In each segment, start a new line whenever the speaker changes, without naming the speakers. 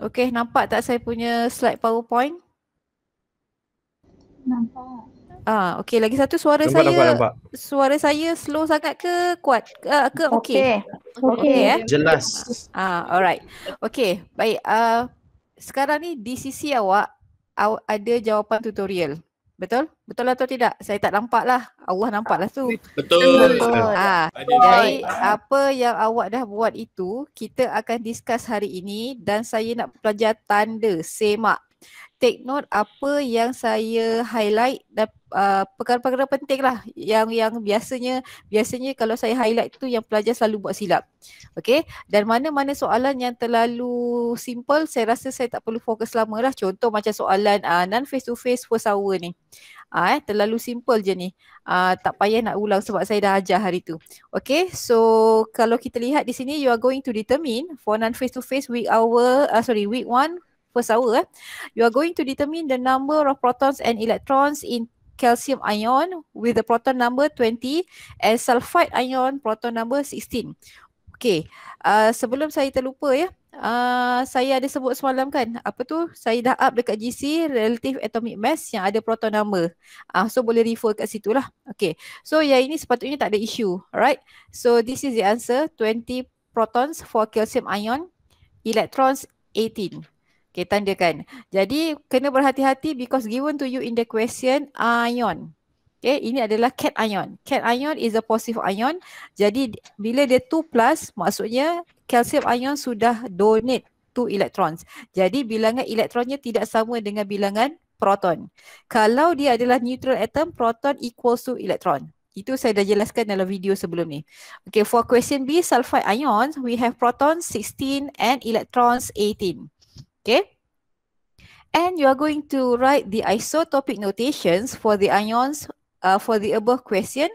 Okey, nampak tak saya punya slide PowerPoint? Nampak. Ah, okey. Lagi satu suara nampak, saya nampak, nampak. suara saya slow sangat ke kuat? ke ah, okey. Okey. Okey. Eh? Jelas. Ah, alright. Okey, baik. Uh, sekarang ni di sisi awak ada jawapan tutorial. Betul? Betul lah atau tidak? Saya tak nampak lah. Allah nampak lah tu. Betul. Betul. Ah, jadi apa yang awak dah buat itu, kita akan discuss hari ini dan saya nak belajar tanda semak take note apa yang saya highlight dan uh, perkara-perkara penting lah yang yang biasanya biasanya kalau saya highlight tu yang pelajar selalu buat silap. Okay dan mana-mana soalan yang terlalu simple saya rasa saya tak perlu fokus lama lah. Contoh macam soalan uh, non face to face first hour ni. Ah, uh, eh, terlalu simple je ni. Uh, tak payah nak ulang sebab saya dah ajar hari tu. Okay, so kalau kita lihat di sini, you are going to determine for non face to face week hour, uh, sorry week one first hour eh. You are going to determine the number of protons and electrons in calcium ion with the proton number 20 and sulfide ion proton number 16. Okay, uh, sebelum saya terlupa ya, uh, saya ada sebut semalam kan, apa tu, saya dah up dekat GC relative atomic mass yang ada proton number. Uh, so boleh refer kat situ lah. Okay, so ya ini sepatutnya tak ada issue, right? So this is the answer, 20 protons for calcium ion, electrons Okay, tandakan. Jadi, kena berhati-hati because given to you in the question, ion. Okay, ini adalah cat ion. Cat ion is a positive ion. Jadi, bila dia 2 plus, maksudnya calcium ion sudah donate to electrons. Jadi, bilangan elektronnya tidak sama dengan bilangan proton. Kalau dia adalah neutral atom, proton equals to electron. Itu saya dah jelaskan dalam video sebelum ni. Okay, for question B, sulfide ions, we have proton 16 and electrons 18 okay? And you are going to write the isotopic notations for the ions uh, for the above question.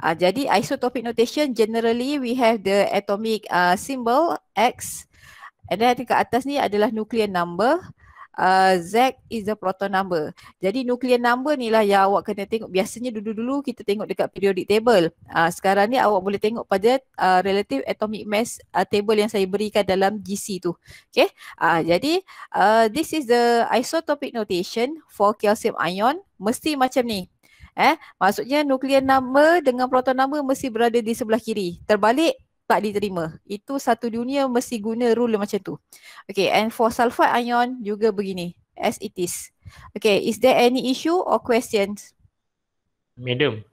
Uh, jadi isotopic notation generally we have the atomic uh, symbol X. And then kat atas ni adalah nuclear number uh, Z is the proton number. Jadi nuclear number ni lah yang awak kena tengok. Biasanya dulu-dulu kita tengok dekat periodic table. Uh, sekarang ni awak boleh tengok pada uh, relative atomic mass uh, table yang saya berikan dalam GC tu. Okay. Uh, jadi uh, this is the isotopic notation for calcium ion. Mesti macam ni. Eh, maksudnya nuclear number dengan proton number mesti berada di sebelah kiri. Terbalik tak diterima. Itu satu dunia mesti guna rule macam tu. Okay and for sulfide ion juga begini as it is. Okay is there any issue or questions? Madam.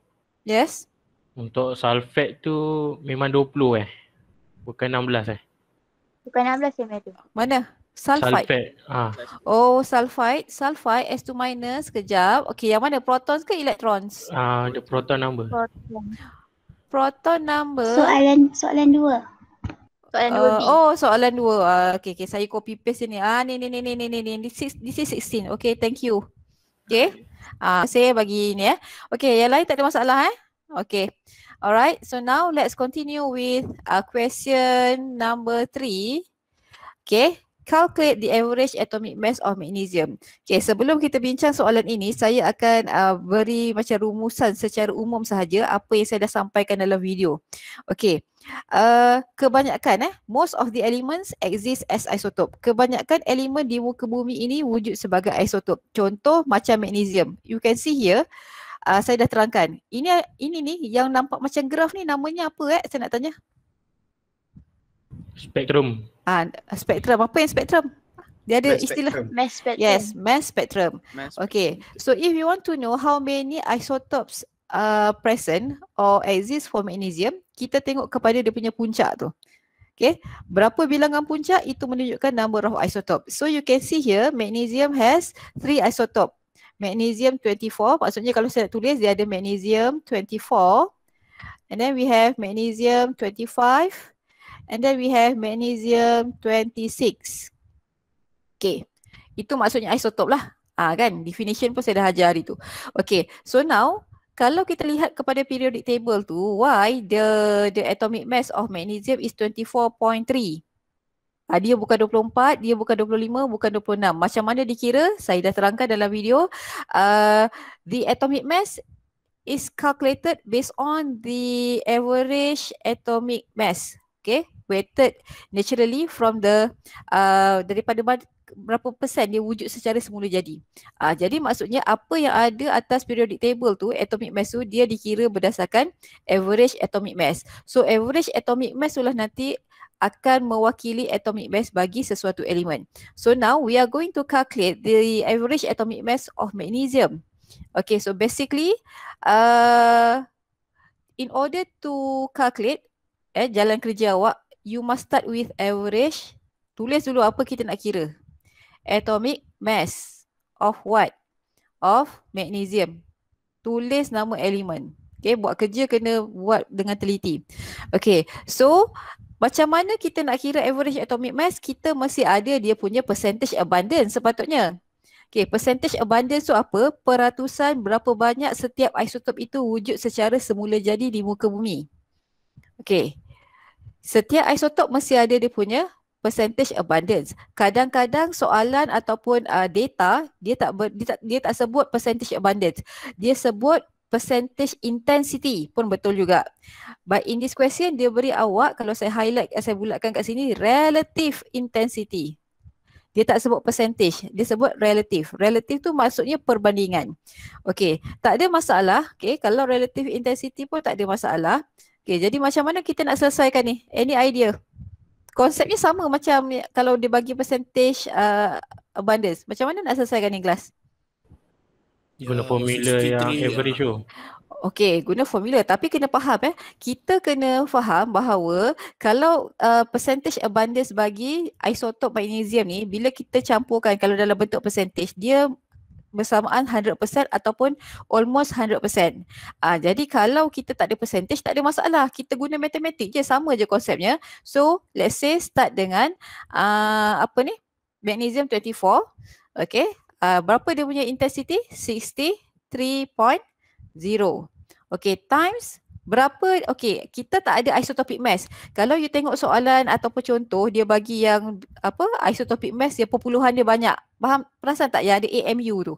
Yes. Untuk sulfate tu memang 20 eh. Bukan 16 eh. Bukan 16 ya madam. Mana? Sulfide. Ah. Ha. Oh sulfide. Sulfide S2 minus kejap. Okay yang mana proton ke electrons? Ah, the proton number. Proton proton number soalan soalan dua Uh, oh soalan dua. Uh, okay, okay, saya copy paste ni. Ah, ni ni ni ni ni ni This is this is 16. Okay, thank you. Okay. Ah, uh, saya bagi ni ya. Eh. Okay, yang lain tak ada masalah eh. Okay. Alright. So now let's continue with uh, question number three. Okay calculate the average atomic mass of magnesium. Okay, sebelum kita bincang soalan ini, saya akan uh, beri macam rumusan secara umum sahaja apa yang saya dah sampaikan dalam video. Okay, uh, kebanyakan eh, most of the elements exist as isotope. Kebanyakan elemen di muka bumi ini wujud sebagai isotope. Contoh macam magnesium. You can see here, uh, saya dah terangkan. Ini ini ni yang nampak macam graf ni namanya apa eh? Saya nak tanya. Spektrum. Ah, spektrum. Apa yang spektrum? Dia ada mass istilah spectrum. mass spectrum. Yes, mass spectrum. mass spectrum. Okay. So if you want to know how many isotopes uh, present or exist for magnesium, kita tengok kepada dia punya puncak tu. Okay. Berapa bilangan puncak itu menunjukkan number of isotopes. So you can see here magnesium has three isotopes. Magnesium 24, maksudnya kalau saya tulis dia ada magnesium 24. And then we have magnesium 25, And then we have magnesium 26. Okay. Itu maksudnya isotop lah. Ah kan, definition pun saya dah ajar hari tu. Okay, so now kalau kita lihat kepada periodic table tu, why the the atomic mass of magnesium is 24.3. Ah, dia bukan 24, dia bukan 25, bukan 26. Macam mana dikira? Saya dah terangkan dalam video. Uh, the atomic mass is calculated based on the average atomic mass. Okay, weighted naturally from the uh, daripada berapa persen dia wujud secara semula jadi. Uh, jadi maksudnya apa yang ada atas periodic table tu atomic mass tu dia dikira berdasarkan average atomic mass. So average atomic mass itulah nanti akan mewakili atomic mass bagi sesuatu elemen. So now we are going to calculate the average atomic mass of magnesium. Okay so basically uh, in order to calculate eh jalan kerja awak you must start with average. Tulis dulu apa kita nak kira. Atomic mass of what? Of magnesium. Tulis nama elemen. Okay, buat kerja kena buat dengan teliti. Okay, so macam mana kita nak kira average atomic mass? Kita mesti ada dia punya percentage abundance sepatutnya. Okay, percentage abundance tu apa? Peratusan berapa banyak setiap isotop itu wujud secara semula jadi di muka bumi. Okay, setiap isotop mesti ada dia punya percentage abundance. Kadang-kadang soalan ataupun uh, data dia tak, ber, dia tak dia tak sebut percentage abundance. Dia sebut percentage intensity pun betul juga. But in this question dia beri awak kalau saya highlight saya bulatkan kat sini relative intensity. Dia tak sebut percentage, dia sebut relative. Relative tu maksudnya perbandingan. Okay, tak ada masalah. Okay, kalau relative intensity pun tak ada masalah. Okay, jadi macam mana kita nak selesaikan ni? Any idea? Konsepnya sama macam kalau dia bagi percentage uh, abundance. Macam mana nak selesaikan ni kelas? Guna ya, formula uh, yang lah. average tu. Okay, guna formula tapi kena faham eh. Kita kena faham bahawa kalau uh, percentage abundance bagi isotop magnesium ni bila kita campurkan kalau dalam bentuk percentage dia bersamaan 100% ataupun almost 100%. Uh, ah, jadi kalau kita tak ada percentage tak ada masalah. Kita guna matematik je sama je konsepnya. So let's say start dengan uh, apa ni? Magnesium 24. Okay. Uh, berapa dia punya intensity? 63.0. Okay times Berapa, okay, kita tak ada isotopic mass. Kalau you tengok soalan ataupun contoh, dia bagi yang apa isotopic mass, dia perpuluhan dia banyak. Faham, perasan tak ya? ada AMU tu?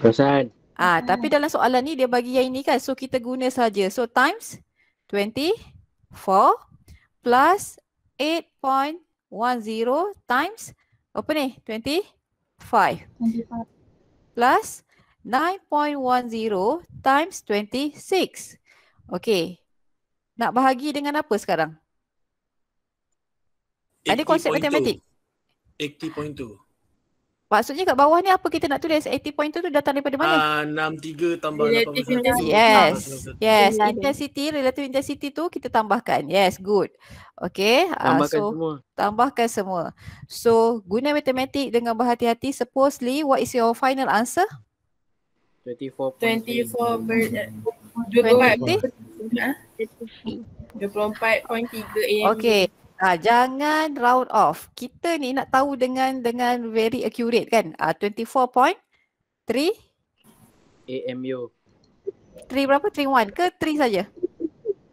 Perasan. Ah, hmm. tapi dalam soalan ni dia bagi yang ini kan. So kita guna saja. So times 24 plus 8.10 times apa ni? 25. 25. Plus 9.10 times 26. Okay. Nak bahagi dengan apa sekarang? Ada konsep matematik? 80.2 Maksudnya kat bawah ni apa kita nak tulis? 80.2 tu datang daripada mana? Uh, ah, 63 tambah 83. Yes. Yes. Intensity, relative intensity tu kita tambahkan. Yes, good. Okay. Ah, tambahkan so, semua. Tambahkan semua. So, guna matematik dengan berhati-hati. Supposedly, what is your final answer? 24.2 24.2 24. 24. 24. 24. 24.3 AM. Okay. Ah, jangan round off. Kita ni nak tahu dengan dengan very accurate kan? Ah, 24.3 AMU. 3 berapa? 31 ke 3 saja?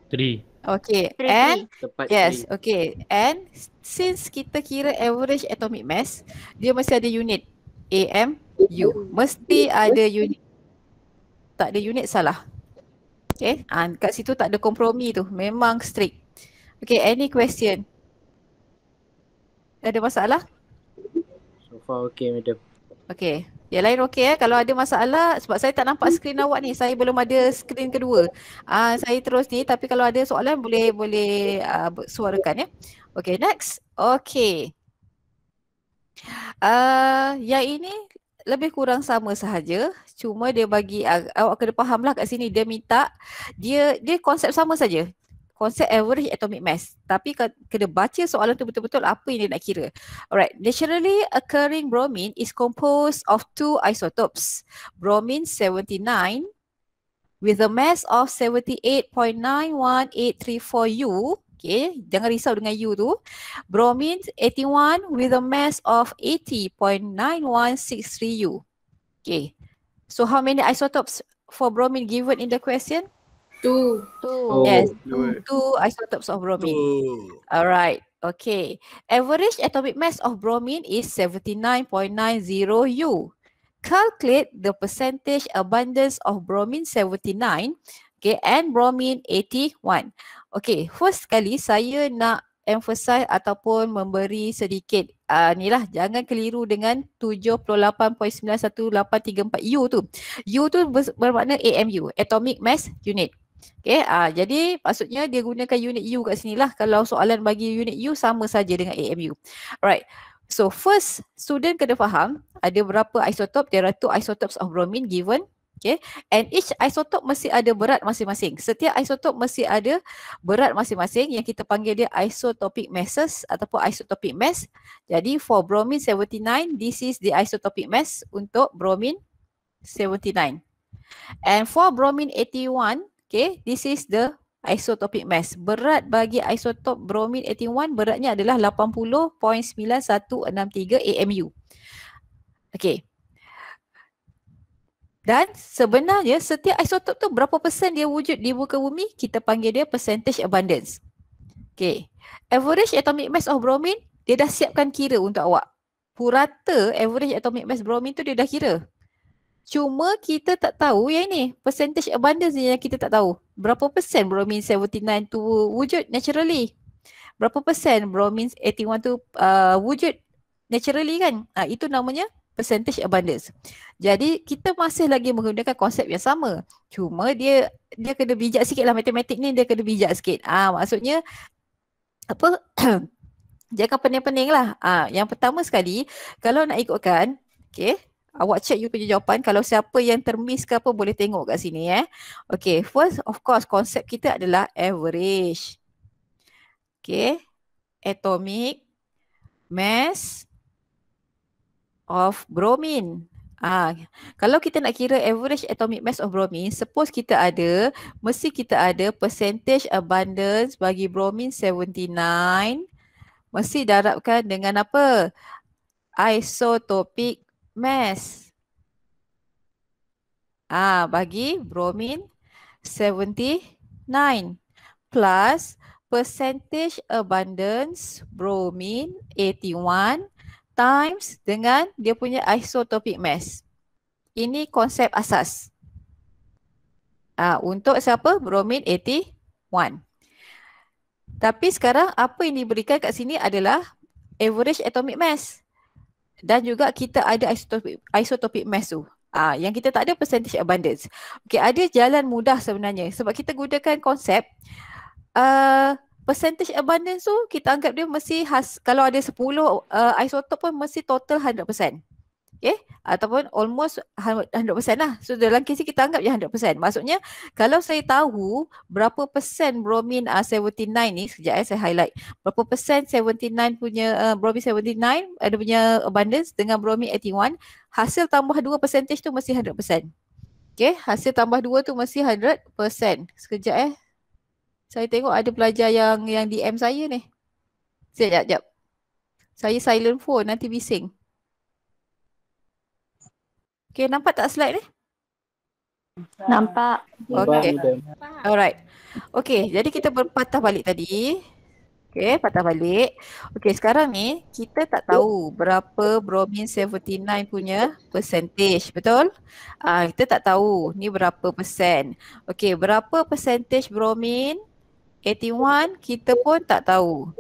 3. Okay. And Tepat yes. Three. Okay. And since kita kira average atomic mass, dia mesti ada unit AMU. Mesti ada unit. Tak ada unit salah. Okay. Ha, kat situ tak ada kompromi tu. Memang strict. Okay, any question? Ada masalah? So far okay, madam. Okay. Yang lain okay eh. Kalau ada masalah sebab saya tak nampak skrin awak ni. Saya belum ada skrin kedua. Uh, saya terus ni tapi kalau ada soalan boleh boleh uh, suarakan ya. Okay next. Okay. Uh, yang ini lebih kurang sama sahaja cuma dia bagi ah, awak kena fahamlah kat sini dia minta dia dia konsep sama saja konsep average atomic mass tapi kena baca soalan tu betul-betul apa yang dia nak kira alright naturally occurring bromine is composed of two isotopes bromine 79 with a mass of 78.91834 U Okay, jangan risau dengan U tu. Bromine 81 with a mass of 80.9163 U. Okay, so how many isotopes for bromine given in the question? Two. Two. Oh, yes, two. two isotopes of bromine. Two. Alright, okay. Average atomic mass of bromine is 79.90 U. Calculate the percentage abundance of bromine 79 okay, and bromine 81. Okay, first sekali saya nak emphasize ataupun memberi sedikit uh, ni lah jangan keliru dengan 78.91834 U tu. U tu bermakna AMU, Atomic Mass Unit. Okay, uh, ah, jadi maksudnya dia gunakan unit U kat sini lah. Kalau soalan bagi unit U sama saja dengan AMU. Alright, so first student kena faham ada berapa isotop, there are two isotopes of bromine given Okay. And each isotop mesti ada berat masing-masing. Setiap isotop mesti ada berat masing-masing yang kita panggil dia isotopic masses ataupun isotopic mass. Jadi for bromine 79, this is the isotopic mass untuk bromine 79. And for bromine 81, okay, this is the isotopic mass. Berat bagi isotop bromine 81 beratnya adalah 80.9163 AMU. Okay, dan sebenarnya setiap isotop tu berapa persen dia wujud di muka bumi kita panggil dia percentage abundance. Okay. Average atomic mass of bromine dia dah siapkan kira untuk awak. Purata average atomic mass bromine tu dia dah kira. Cuma kita tak tahu yang ini percentage abundance yang kita tak tahu. Berapa persen bromine 79 tu wujud naturally. Berapa persen bromine 81 tu uh, wujud naturally kan. Uh, itu namanya percentage abundance. Jadi kita masih lagi menggunakan konsep yang sama. Cuma dia dia kena bijak sikit lah matematik ni dia kena bijak sikit. Ah ha, maksudnya apa? Jangan pening-pening lah. Ah ha, yang pertama sekali kalau nak ikutkan, okay. Awak check you punya jawapan. Kalau siapa yang termiss ke apa boleh tengok kat sini eh. Okay first of course konsep kita adalah average. Okay. Atomic mass of bromine. Ah, kalau kita nak kira average atomic mass of bromine, suppose kita ada, mesti kita ada percentage abundance bagi bromine 79 mesti darabkan dengan apa? Isotopic mass. Ah, bagi bromine 79 plus percentage abundance bromine 81 times dengan dia punya isotopic mass. Ini konsep asas. Uh, untuk siapa? Bromine 81. Tapi sekarang apa yang diberikan kat sini adalah average atomic mass. Dan juga kita ada isotopic, isotopic mass tu. Uh, yang kita tak ada percentage abundance. Okay, ada jalan mudah sebenarnya. Sebab kita gunakan konsep uh, percentage abundance tu kita anggap dia mesti has, kalau ada 10 uh, isotope pun mesti total 100%. Okay? Ataupun almost 100% lah. So dalam kes ni kita anggap je 100%. Maksudnya kalau saya tahu berapa persen bromine uh, 79 ni, sekejap eh saya highlight. Berapa persen 79 punya, uh, bromin 79 ada punya abundance dengan bromine 81, hasil tambah 2 percentage tu mesti 100%. Okay, hasil tambah 2 tu mesti 100%. Sekejap eh. Saya tengok ada pelajar yang yang DM saya ni. Sekejap, sekejap. Saya silent phone, nanti bising. Okay, nampak tak slide ni? Nampak. Okay. Alright. Okay, jadi kita berpatah balik tadi. Okay, patah balik. Okay, sekarang ni kita tak tahu berapa bromin 79 punya percentage, betul? Ah, uh, kita tak tahu ni berapa persen. Okay, berapa percentage bromine? 81 kita pun tak tahu.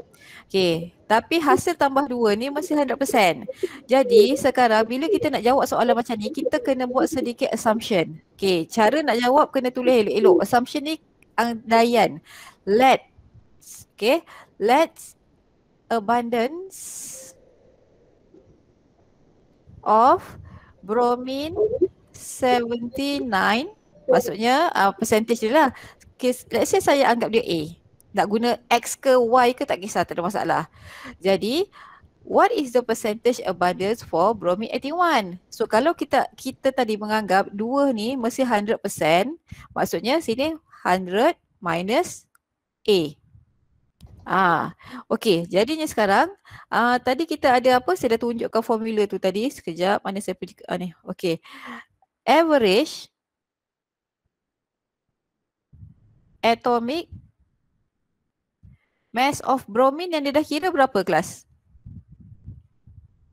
Okay. Tapi hasil tambah 2 ni masih 100%. Jadi sekarang bila kita nak jawab soalan macam ni, kita kena buat sedikit assumption. Okay. Cara nak jawab kena tulis elok-elok. Assumption ni andaian. Let. Okay. Let's abundance of bromine 79 maksudnya uh, percentage dia lah case, let's say saya anggap dia A. Nak guna X ke Y ke tak kisah, tak ada masalah. Jadi, what is the percentage abundance for bromine 81? So kalau kita kita tadi menganggap dua ni mesti 100%, maksudnya sini 100 minus A. Ah, okey. Jadinya sekarang, ah, tadi kita ada apa? Saya dah tunjukkan formula tu tadi. Sekejap, mana saya pergi? Ah, Okay. Average atomic mass of bromine yang dia dah kira berapa kelas?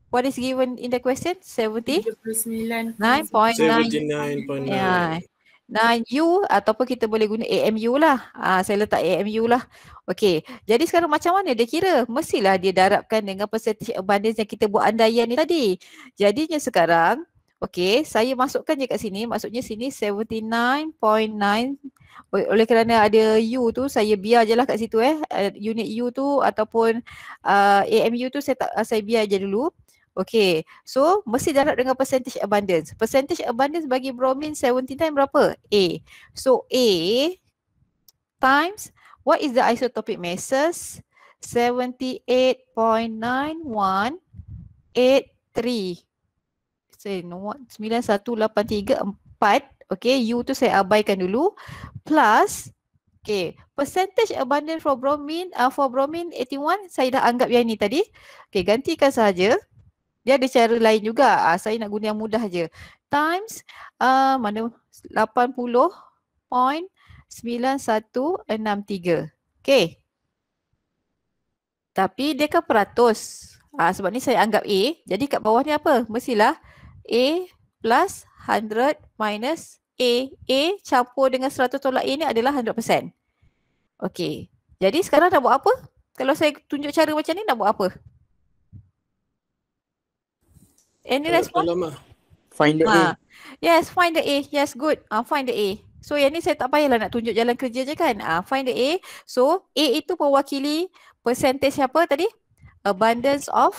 What is given in the question? 79.9.9. Yeah. 9U ataupun kita boleh guna AMU lah. Ah, saya letak AMU lah. Okay. Jadi sekarang macam mana dia kira? Mestilah dia darabkan dengan percentage abundance yang kita buat andaian ni tadi. Jadinya sekarang Okey, saya masukkan je kat sini. Maksudnya sini 79.9 oleh kerana ada U tu saya biar je lah kat situ eh. eh unit U tu ataupun uh, eh, AMU tu saya tak eh, saya biar je dulu. Okey, so mesti darab dengan percentage abundance. Percentage abundance bagi bromine 79 berapa? A. So A times what is the isotopic masses? 78.9183. Okay saya no satu sembilan lapan tiga empat okay U tu saya abaikan dulu plus okay percentage abundant for bromine uh, for bromine eighty one saya dah anggap yang ni tadi okay gantikan saja dia ada cara lain juga uh, saya nak guna yang mudah je times uh, mana lapan puluh point sembilan satu enam tiga Okay. Tapi dia kan peratus. Ha, sebab ni saya anggap A. Jadi kat bawah ni apa? Mestilah A plus 100 minus A. A campur dengan 100 tolak A ni adalah 100%. Okey. Jadi sekarang nak buat apa? Kalau saya tunjuk cara macam ni nak buat apa? Any response? Find the ha. A. Ah. Yes, find the A. Yes, good. Uh, find the A. So yang ni saya tak payahlah nak tunjuk jalan kerja je kan. Uh, find the A. So A itu mewakili persentase apa tadi? Abundance of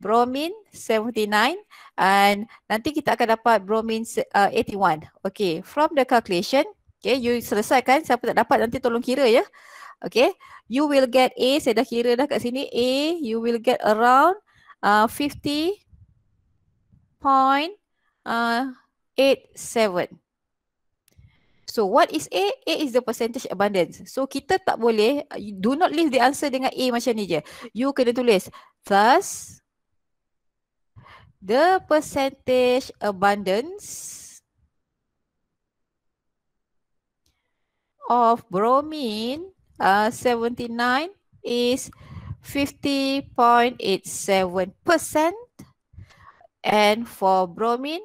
bromin 79 and nanti kita akan dapat bromin uh, 81. Okay, from the calculation, okay, you selesaikan. Siapa tak dapat nanti tolong kira ya. Okay, you will get A, saya dah kira dah kat sini. A, you will get around uh, 50.87. Uh, so what is A? A is the percentage abundance. So kita tak boleh, do not leave the answer dengan A macam ni je. You kena tulis, thus, the percentage abundance of bromine uh, 79 is 50.87 percent and for bromine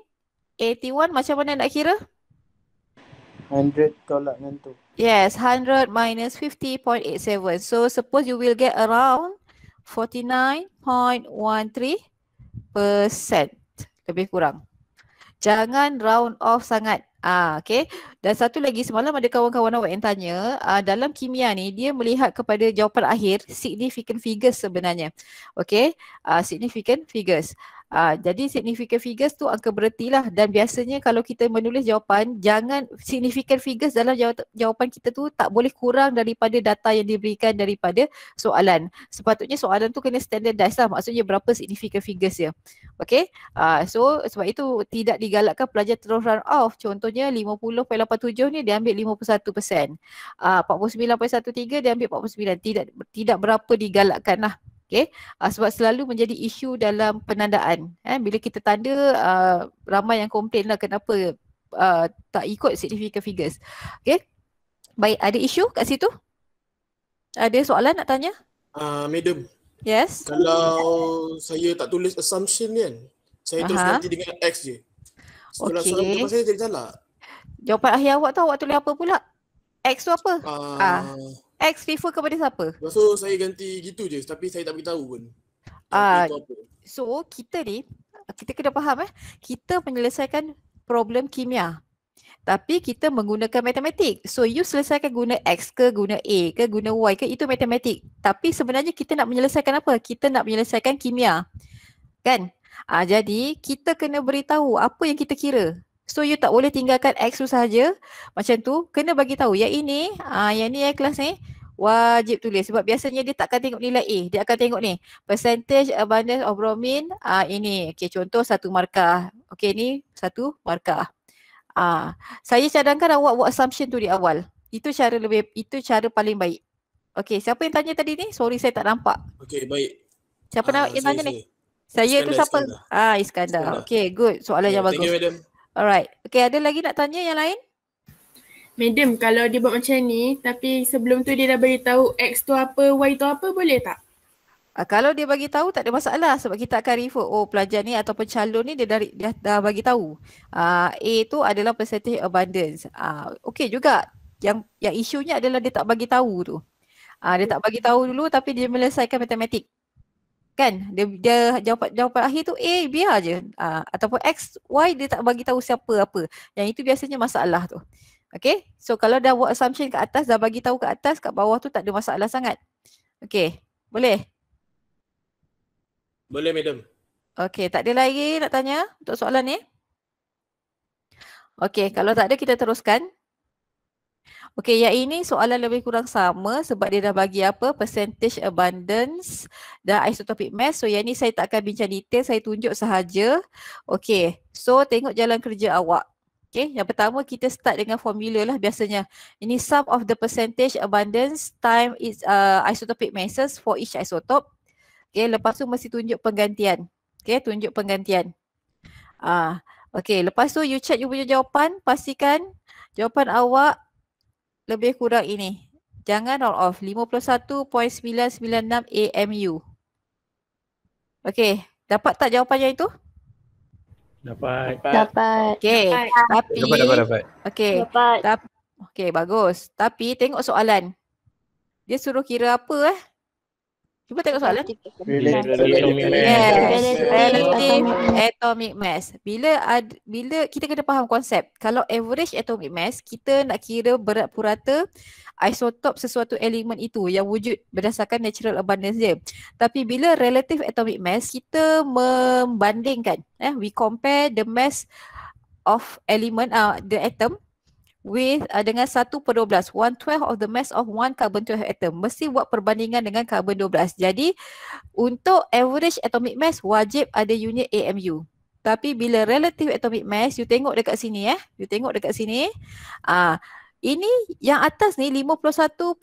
81 macam mana nak kira? 100 tolak dengan tu. Yes, 100 minus 50.87. So suppose you will get around 1% lebih kurang. Jangan round off sangat. Ah, okay. Dan satu lagi semalam ada kawan-kawan awak yang tanya ah, dalam kimia ni dia melihat kepada jawapan akhir significant figures sebenarnya. Okay. Ah, significant figures. Uh, jadi significant figures tu angka bererti lah dan biasanya kalau kita menulis jawapan jangan significant figures dalam jawapan kita tu tak boleh kurang daripada data yang diberikan daripada soalan. Sepatutnya soalan tu kena standardized lah maksudnya berapa significant figures ya. Okay uh, so sebab itu tidak digalakkan pelajar terus run off contohnya 50.87 ni dia ambil 51%. Uh, 49.13 dia ambil 49 tidak tidak berapa digalakkan lah Okay. Uh, ah, sebab selalu menjadi isu dalam penandaan. Eh, bila kita tanda, uh, ramai yang komplain lah kenapa uh, tak ikut significant figures. Okay. Baik, ada isu kat situ? Ada soalan nak tanya? Uh, madam.
Yes. Kalau
saya tak tulis assumption kan, saya terus ganti dengan X je. Setelah okay. soalan pertama saya jadi salah. Jawapan akhir awak tahu awak tulis apa pula? X tu apa? Uh, uh. X FIFA kepada siapa? So saya ganti gitu je tapi saya tak beritahu pun. Ah uh, so kita ni kita kena faham eh kita menyelesaikan problem kimia. Tapi kita menggunakan matematik. So you selesaikan guna X ke guna A ke guna Y ke itu matematik. Tapi sebenarnya kita nak menyelesaikan apa? Kita nak menyelesaikan kimia. Kan? Ah jadi kita kena beritahu apa yang kita kira. So you tak boleh tinggalkan X tu saja macam tu. Kena bagi tahu yang ini, ah uh, yang ni eh kelas ni wajib tulis sebab biasanya dia takkan tengok nilai A. Dia akan tengok ni percentage abundance of bromine ah uh, ini. okay contoh satu markah. Okay, ni satu markah. Ah uh, saya cadangkan awak buat assumption tu di awal. Itu cara lebih itu cara paling baik. Okay, siapa yang tanya tadi ni? Sorry saya tak nampak. Okay, baik. Siapa uh, nak ah, yang tanya saya. ni? Saya Iskandar, tu siapa? Iskandar. Ah Iskandar. Iskandar. Okey good. Soalan yeah, yang bagus. you Alright. Okay, ada lagi nak tanya yang lain? Madam, kalau dia buat macam ni tapi sebelum tu dia dah bagi tahu X tu apa, Y tu apa boleh tak? Uh, kalau dia bagi tahu tak ada masalah sebab kita akan refer oh pelajar ni ataupun calon ni dia dari dia dah bagi tahu. Uh, A tu adalah percentage abundance. Ah uh, okey juga. Yang yang isunya adalah dia tak bagi tahu tu. uh, dia tak bagi tahu dulu tapi dia menyelesaikan matematik kan dia dia jawapan jawapan akhir tu A biar aje uh, ah, ataupun X Y dia tak bagi tahu siapa apa yang itu biasanya masalah tu okay so kalau dah buat assumption kat atas dah bagi tahu kat atas kat bawah tu tak ada masalah sangat okay boleh boleh madam okay tak ada lagi nak tanya untuk soalan ni okay kalau tak ada kita teruskan. Okey, yang ini soalan lebih kurang sama sebab dia dah bagi apa? Percentage abundance dan isotopic mass. So yang ni saya tak akan bincang detail, saya tunjuk sahaja. Okey, so tengok jalan kerja awak. Okey, yang pertama kita start dengan formula lah biasanya. Ini sum of the percentage abundance time is uh, isotopic masses for each isotope. Okey, lepas tu mesti tunjuk penggantian. Okey, tunjuk penggantian. Ah, uh, okey, lepas tu you check you punya jawapan, pastikan jawapan awak lebih kurang ini. Jangan roll off. 51.996 AMU. Okay. Dapat tak jawapan yang itu? Dapat. Dapat. Okay. Dapat. Tapi. Dapat, dapat, dapat. Okey. Dapat. Ta- okay, bagus. Tapi tengok soalan. Dia suruh kira apa eh? Cuba tengok soalan.
Relative
atomic mass. Bila ad, bila kita kena faham konsep. Kalau average atomic mass, kita nak kira berat purata isotop sesuatu elemen itu yang wujud berdasarkan natural abundance dia. Tapi bila relative atomic mass, kita membandingkan. Eh, we compare the mass of element, uh, the atom with uh, dengan 1 per 12 1 twelve of the mass of one carbon 12 atom mesti buat perbandingan dengan carbon 12 jadi untuk average atomic mass wajib ada unit AMU tapi bila relative atomic mass you tengok dekat sini eh you tengok dekat sini uh, ini yang atas ni 51.996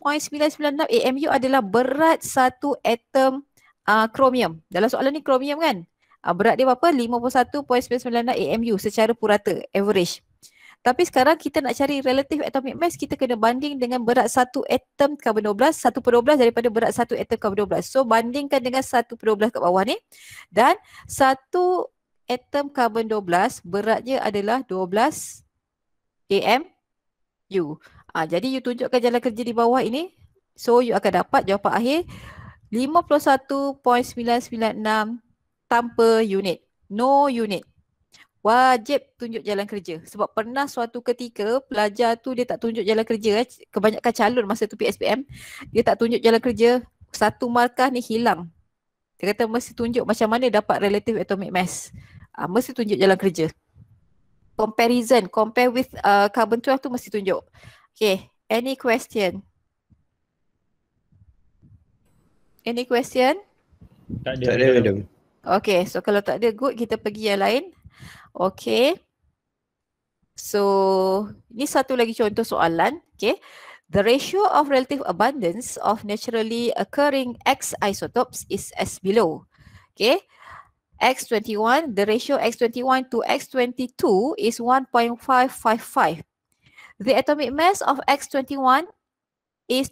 AMU adalah berat satu atom uh, kromium dalam soalan ni kromium kan uh, berat dia berapa 51.996 AMU secara purata average tapi sekarang kita nak cari relative atomic mass kita kena banding dengan berat satu atom carbon 12 satu per 12 daripada berat satu atom carbon 12. So bandingkan dengan satu per 12 kat bawah ni dan satu atom carbon 12 beratnya adalah 12 am u. Ha, jadi you tunjukkan jalan kerja di bawah ini so you akan dapat jawapan akhir 51.996 tanpa unit. No unit wajib tunjuk jalan kerja sebab pernah suatu ketika pelajar tu dia tak tunjuk jalan kerja eh. kebanyakan calon masa tu PSPM dia tak tunjuk jalan kerja satu markah ni hilang dia kata mesti tunjuk macam mana dapat relative atomic mass ha, mesti tunjuk jalan kerja comparison compare with uh, carbon 12 tu mesti tunjuk okay any question any question tak ada, tak ada. Okay, so kalau tak ada good, kita pergi yang lain. Okay. So, ini satu lagi contoh soalan. Okay. The ratio of relative abundance of naturally occurring X isotopes is as below. Okay. X21, the ratio X21 to X22 is 1.555. The atomic mass of X21 is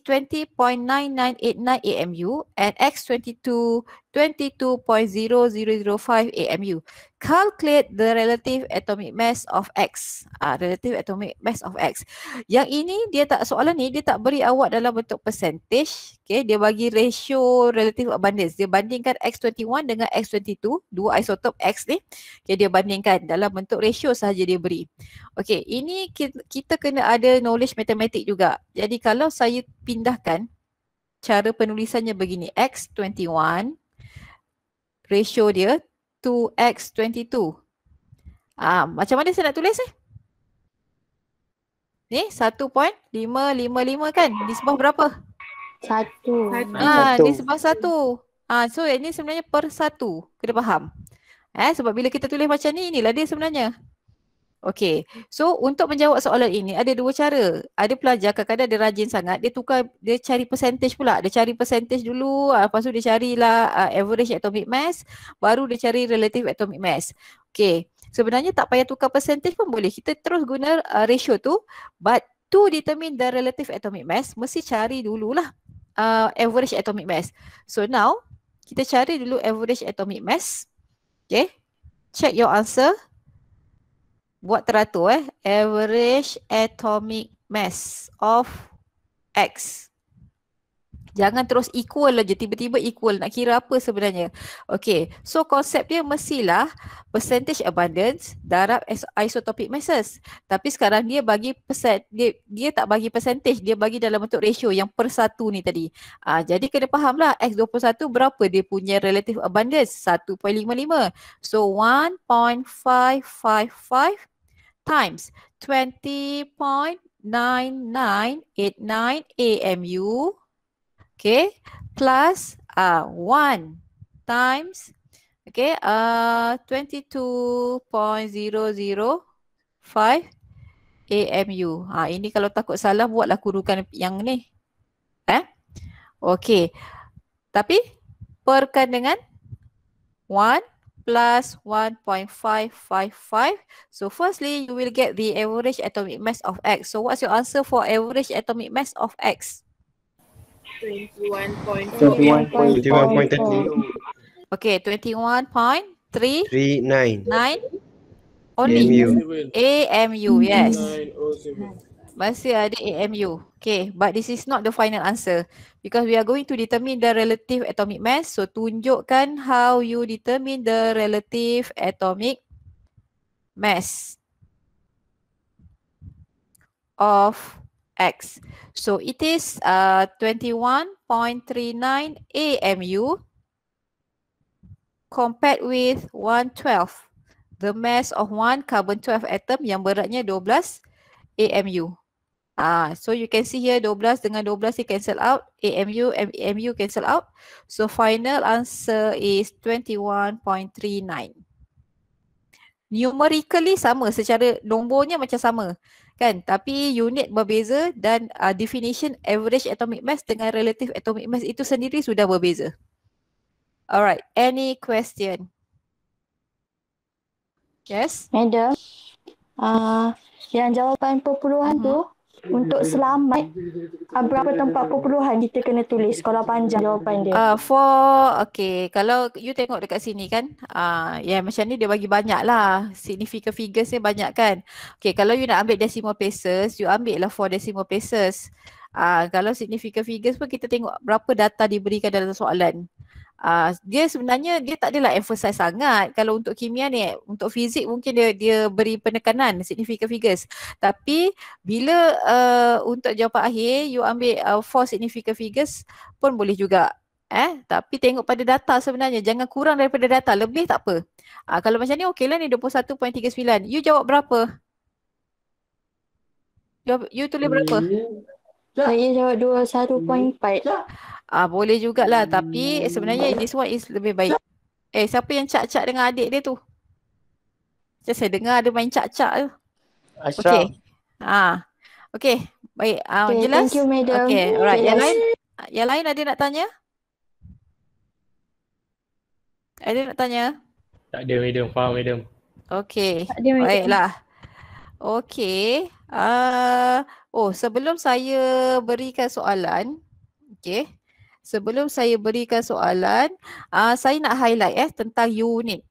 20.9989 AMU and X22 22.0005 AMU. Calculate the relative atomic mass of X. Ah, uh, relative atomic mass of X. Yang ini dia tak soalan ni dia tak beri awak dalam bentuk percentage. Okay, dia bagi ratio relative abundance. Dia bandingkan X21 dengan X22. Dua isotop X ni. Okay, dia bandingkan dalam bentuk ratio sahaja dia beri. Okay, ini kita, kita kena ada knowledge matematik juga. Jadi kalau saya pindahkan cara penulisannya begini. X21 ratio dia 2x22. Ah, macam mana saya nak tulis eh? Ni 1.555 kan? Di sebelah berapa? Satu. Ah, di sebelah satu. Ah, so ini sebenarnya per satu. Kena faham. Eh, sebab bila kita tulis macam ni, inilah dia sebenarnya. Okay. So untuk menjawab soalan ini ada dua cara. Ada pelajar kadang-kadang dia rajin sangat, dia tukar, dia cari percentage pula. Dia cari percentage dulu, ah, lepas tu dia carilah uh, average atomic mass, baru dia cari relative atomic mass. Okay. Sebenarnya tak payah tukar percentage pun boleh. Kita terus guna uh, ratio tu. But to determine the relative atomic mass, mesti cari dululah uh, average atomic mass. So now, kita cari dulu average atomic mass. Okay. Check your answer buat teratur eh average atomic mass of x Jangan terus equal saja lah, tiba-tiba equal nak kira apa sebenarnya. Okay so konsep dia mestilah percentage abundance darab isotopic masses. Tapi sekarang dia bagi persen, dia, dia tak bagi percentage dia bagi dalam bentuk ratio yang per satu ni tadi. Uh, jadi kena faham lah, X21 berapa dia punya relative abundance 1.55. So 1.555 times 20.9989 AMU okay, plus uh, one times, okay, ah twenty two point zero zero five AMU. Ha, ini kalau takut salah, buatlah kurukan yang ni. Eh? Okay. Tapi, perkan dengan 1 plus five. So, firstly, you will get the average atomic mass of X. So, what's your answer for average atomic mass of X? Hmm? 21.39. Okay, 21.39.
Only. AMU. AMU, yes.
Masih ada AMU. Okay, but this is not the final answer. Because we are going to determine the relative atomic mass. So, tunjukkan how you determine the relative atomic mass of X. So it is uh, 21.39 AMU compared with 112. The mass of one carbon 12 atom yang beratnya 12 AMU. Ah, So you can see here 12 dengan 12 they cancel out. AMU, AMU cancel out. So final answer is 21.39. Numerically sama, secara nombornya macam sama kan tapi unit berbeza dan uh, definition average atomic mass dengan relative atomic mass itu sendiri sudah berbeza alright any question yes ada uh, yang jawapan perpuluhan uh-huh. tu untuk selamat ah, berapa tempat perpuluhan kita kena tulis kalau panjang jawapan dia uh, for okay kalau you tengok dekat sini kan uh, ah, yeah macam ni dia bagi banyak lah significant figures ni banyak kan okay kalau you nak ambil decimal places you ambil lah for decimal places uh, kalau significant figures pun kita tengok berapa data diberikan dalam soalan uh, dia sebenarnya dia tak adalah emphasize sangat kalau untuk kimia ni untuk fizik mungkin dia dia beri penekanan significant figures tapi bila uh, untuk jawapan akhir you ambil uh, four significant figures pun boleh juga eh tapi tengok pada data sebenarnya jangan kurang daripada data lebih tak apa uh, kalau macam ni okey lah ni 21.39 you jawab berapa you, you tulis berapa saya jawab 21.4 Ah boleh jugalah hmm. tapi eh, sebenarnya this one is lebih baik. Eh siapa yang cak-cak dengan adik dia tu? Saya dengar ada main cak-cak tu. Asyam. Okay. Ah. okey. Baik. Ah, okay, jelas? Thank you madam. Okay. Alright. Yes. Yang lain? Yang lain ada nak tanya? Ada nak tanya? Tak ada madam. Faham madam. Okay. Ada, madam. Baiklah. Okay. Uh, ah, oh sebelum saya berikan soalan. okey sebelum saya berikan soalan, uh, saya nak highlight eh tentang unit.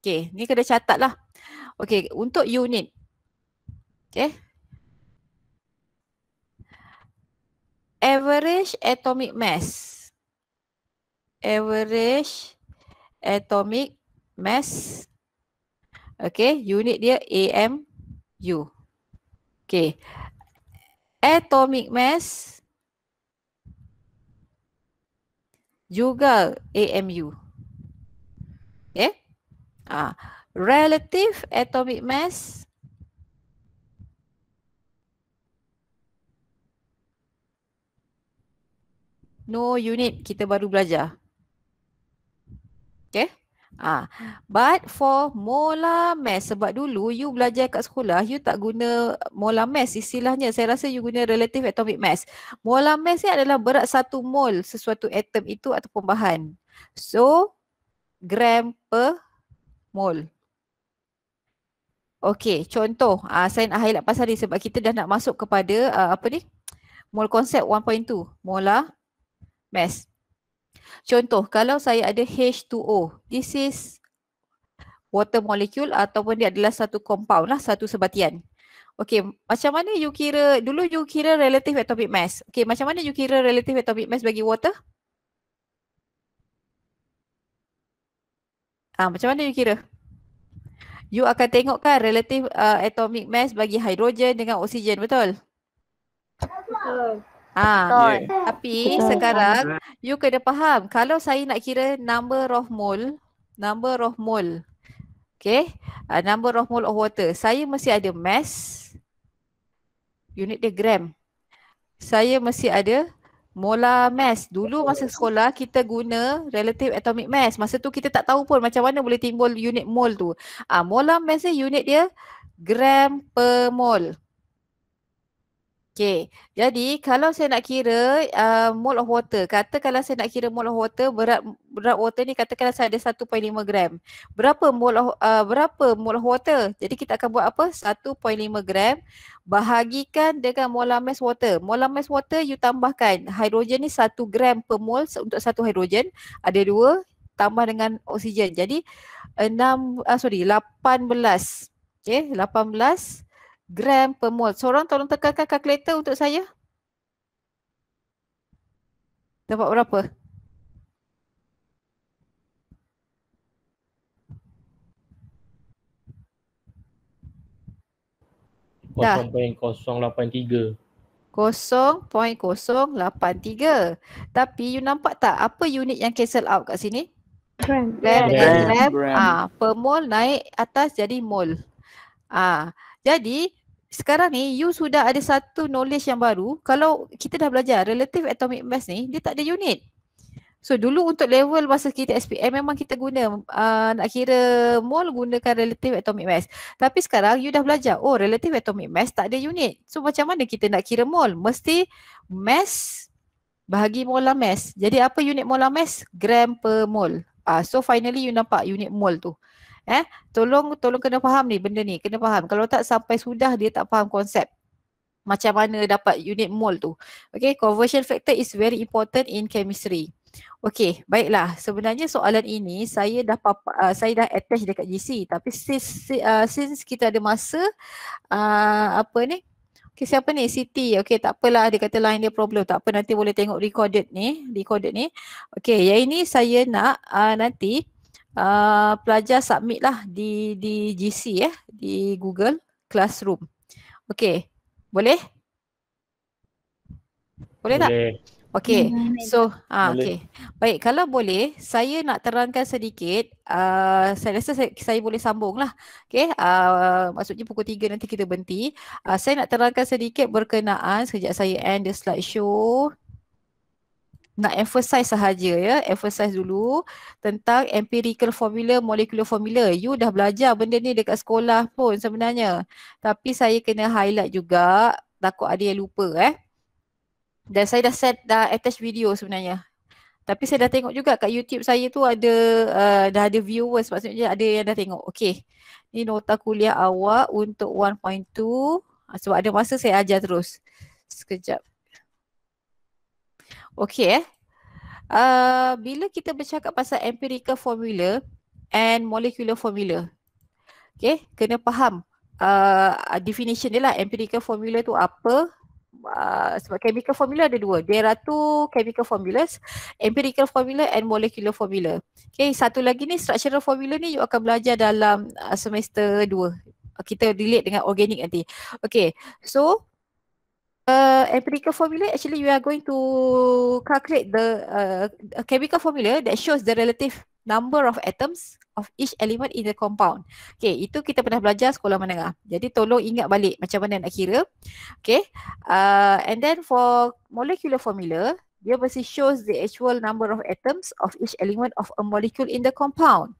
Okay, ni kena catat lah. Okay, untuk unit. Okay. Average atomic mass. Average atomic mass. Okay, unit dia AMU. Okay. Atomic mass juga AMU. Eh? Ya? Ah, relative atomic mass No unit kita baru belajar. Okay. Ya? Ah, but for mola mass sebab dulu you belajar kat sekolah you tak guna mola mass istilahnya saya rasa you guna relative atomic mass. Mola mass ni adalah berat satu mol sesuatu atom itu ataupun bahan. So gram per mol. Okay contoh uh, saya nak highlight pasal ni sebab kita dah nak masuk kepada uh, apa ni mol konsep 1.2 mola mass. Contoh, kalau saya ada H2O, this is water molecule ataupun dia adalah satu compound lah, satu sebatian. Okay, macam mana you kira, dulu you kira relative atomic mass. Okay, macam mana you kira relative atomic mass bagi water? Ah, ha, Macam mana you kira? You akan tengok kan relative uh, atomic mass bagi hydrogen dengan oksigen, betul? Betul. Ha, betul. Yeah. Tapi betul. sekarang you kena faham kalau saya nak kira number of mole, number of mole. Okay. Uh, number of mole of water. Saya mesti ada mass. Unit dia gram. Saya mesti ada molar mass. Dulu masa sekolah kita guna relative atomic mass. Masa tu kita tak tahu pun macam mana boleh timbul unit mole tu. Ah uh, molar mass ni unit dia gram per mole. Okay, jadi kalau saya nak kira uh, mole of water, katakanlah saya nak kira mole of water, berat berat water ni katakanlah saya ada 1.5 gram. Berapa mole uh, berapa mole of water? Jadi kita akan buat apa? 1.5 gram bahagikan dengan molar mass water. Molar mass water you tambahkan hidrogen ni 1 gram per mole untuk satu hidrogen. Ada dua tambah dengan oksigen. Jadi 6, uh, sorry, 18. Okay, 18 gram per mol. Seorang tolong tekankan kalkulator untuk saya. Dapat berapa? Dah. 0.083. 0.083. Tapi you nampak tak apa unit yang cancel out kat sini? Gram. Gram. Gram. gram. gram. Ah, per mol naik atas jadi mol. Ah, jadi sekarang ni you sudah ada satu knowledge yang baru kalau kita dah belajar relative atomic mass ni dia tak ada unit so dulu untuk level masa kita SPM memang kita guna uh, nak kira mole gunakan relative atomic mass tapi sekarang you dah belajar oh relative atomic mass tak ada unit so macam mana kita nak kira mole mesti mass bahagi molar mass jadi apa unit molar mass gram per mole uh, ah, so finally you nampak unit mole tu Eh, tolong tolong kena faham ni benda ni. Kena faham. Kalau tak sampai sudah dia tak faham konsep. Macam mana dapat unit mol tu. Okay, conversion factor is very important in chemistry. Okay, baiklah. Sebenarnya soalan ini saya dah uh, saya dah attach dekat GC tapi since, uh, since kita ada masa uh, apa ni? Okay, siapa ni? Siti. Okay, tak apalah. Dia kata line dia problem. Tak apa, nanti boleh tengok recorded ni. Recorded ni. Okay, yang ini saya nak uh, nanti uh, pelajar submit lah di di GC eh di Google Classroom. Okey. Boleh? Boleh tak? Okey. Hmm, so, uh, okey. Baik, kalau boleh saya nak terangkan sedikit uh, saya rasa saya, saya boleh sambung lah. Okey, uh, maksudnya pukul 3 nanti kita berhenti. Uh, saya nak terangkan sedikit berkenaan sejak saya end the slide show nak emphasize sahaja ya emphasize dulu tentang empirical formula molecular formula you dah belajar benda ni dekat sekolah pun sebenarnya tapi saya kena highlight juga takut ada yang lupa eh dan saya dah set dah attach video sebenarnya tapi saya dah tengok juga kat YouTube saya tu ada uh, dah ada viewers maksudnya ada yang dah tengok Okay, ni nota kuliah awak untuk 1.2 ah, sebab ada masa saya ajar terus sekejap Okay eh. Uh, bila kita bercakap pasal empirical formula and molecular formula. Okay, kena faham uh, definition dia lah empirical formula tu apa. Uh, sebab chemical formula ada dua. There are two chemical formulas. Empirical formula and molecular formula. Okay, satu lagi ni structural formula ni you akan belajar dalam eh, semester dua. Kita relate dengan organic nanti. Okay, so uh, empirical formula actually we are going to calculate the uh, chemical formula that shows the relative number of atoms of each element in the compound. Okay, itu kita pernah belajar sekolah menengah. Jadi tolong ingat balik macam mana nak kira. Okay, uh, and then for molecular formula, dia mesti shows the actual number of atoms of each element of a molecule in the compound.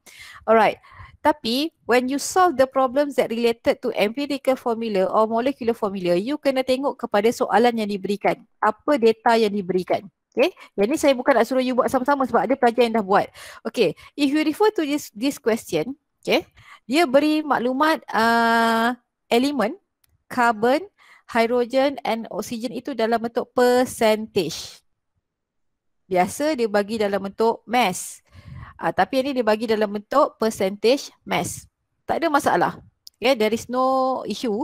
Alright, tapi when you solve the problems that related to empirical formula or molecular formula, you kena tengok kepada soalan yang diberikan. Apa data yang diberikan. Okay. Yang ni saya bukan nak suruh you buat sama-sama sebab ada pelajar yang dah buat. Okay. If you refer to this this question, okay. Dia beri maklumat uh, elemen, carbon, hydrogen and oxygen itu dalam bentuk percentage. Biasa dia bagi dalam bentuk mass. Uh, tapi ini ni dia bagi dalam bentuk percentage mass. Tak ada masalah. Okay, there is no issue.